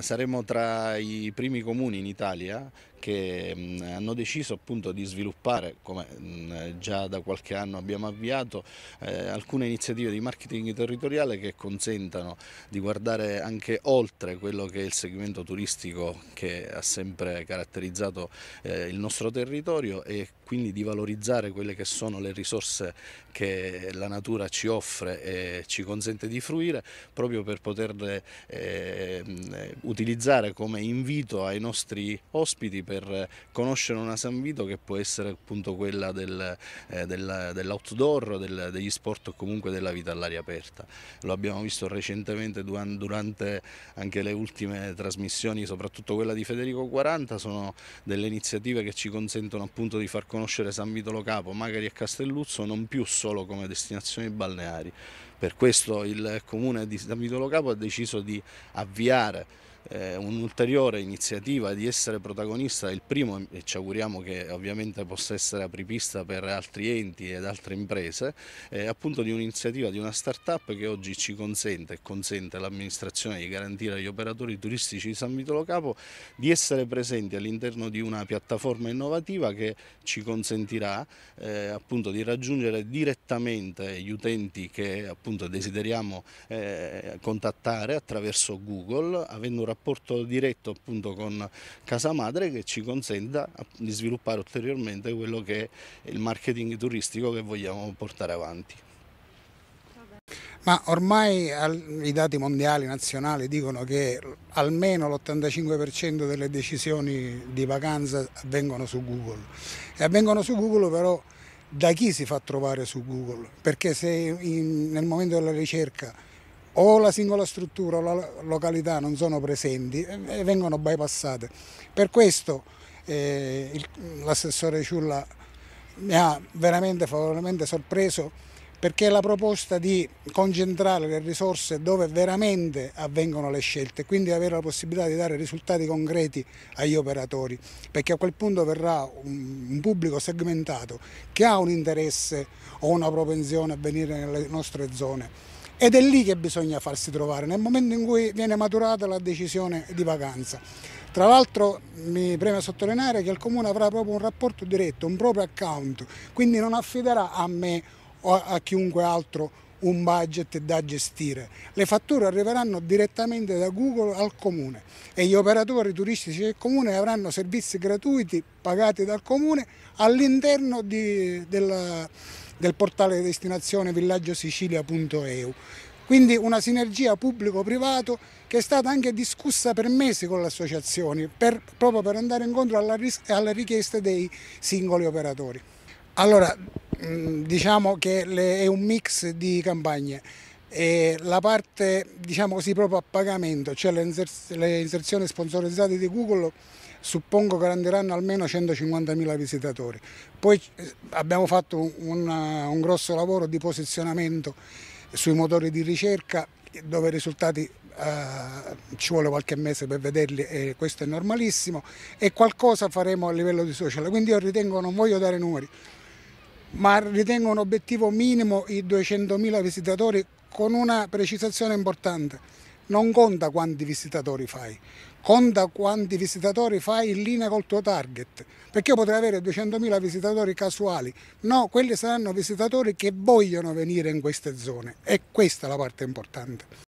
Saremo tra i primi comuni in Italia che mm, hanno deciso appunto di sviluppare, come mm, già da qualche anno abbiamo avviato, eh, alcune iniziative di marketing territoriale che consentano di guardare anche oltre quello che è il segmento turistico che ha sempre caratterizzato eh, il nostro territorio e quindi di valorizzare quelle che sono le risorse che la natura ci offre e ci consente di fruire proprio per poterle eh, mm, utilizzare come invito ai nostri ospiti per conoscere una San Vito che può essere appunto quella del, eh, del, dell'outdoor, del, degli sport o comunque della vita all'aria aperta. Lo abbiamo visto recentemente durante anche le ultime trasmissioni, soprattutto quella di Federico 40, sono delle iniziative che ci consentono appunto di far conoscere San Vito Lo Capo, magari a Castelluzzo, non più solo come destinazioni balneari. Per questo il comune di San Vito Lo Capo ha deciso di avviare eh, un'ulteriore iniziativa di essere protagonista, il primo e ci auguriamo che ovviamente possa essere apripista per altri enti ed altre imprese, eh, appunto di un'iniziativa di una start-up che oggi ci consente e consente all'amministrazione di garantire agli operatori turistici di San Vitolo Capo di essere presenti all'interno di una piattaforma innovativa che ci consentirà eh, appunto di raggiungere direttamente gli utenti che appunto desideriamo eh, contattare attraverso Google, avendo un rapporto diretto appunto con Casa Madre che ci consenta di sviluppare ulteriormente quello che è il marketing turistico che vogliamo portare avanti. Ma ormai i dati mondiali nazionali dicono che almeno l'85% delle decisioni di vacanza avvengono su Google e avvengono su Google però da chi si fa trovare su Google perché se in, nel momento della ricerca o la singola struttura o la località non sono presenti e vengono bypassate. Per questo eh, l'assessore Ciulla mi ha veramente favorevolmente sorpreso perché la proposta di concentrare le risorse dove veramente avvengono le scelte, quindi avere la possibilità di dare risultati concreti agli operatori, perché a quel punto verrà un, pubblico segmentato che ha un interesse o una propensione a venire nelle nostre zone ed è lì che bisogna farsi trovare, nel momento in cui viene maturata la decisione di vacanza. Tra l'altro mi preme sottolineare che il Comune avrà proprio un rapporto diretto, un proprio account, quindi non affiderà a me o a chiunque altro un budget da gestire. Le fatture arriveranno direttamente da Google al Comune e gli operatori turistici del Comune avranno servizi gratuiti pagati dal Comune all'interno della del portale destinazione villaggiosicilia.eu. Quindi una sinergia pubblico-privato che è stata anche discussa per mesi con le associazioni, per, proprio per andare incontro alla alle richieste dei singoli operatori. Allora, mm, diciamo che le, è un mix di campagne. E la parte diciamo così proprio a pagamento, cioè le, inserz le inserzioni sponsorizzate di Google suppongo che renderanno almeno 150.000 visitatori. Poi eh, abbiamo fatto una, eh, un grosso lavoro di posizionamento sui motori di ricerca dove i risultati Uh, ci vuole qualche mese per vederli e questo è normalissimo e qualcosa faremo a livello di social quindi io ritengo non voglio dare numeri ma ritengo un obiettivo minimo i 200.000 visitatori con una precisazione importante non conta quanti visitatori fai, conta quanti visitatori fai in linea col tuo target, perché io potrei avere 200.000 visitatori casuali, no, quelli saranno visitatori che vogliono venire in queste zone è questa la parte importante.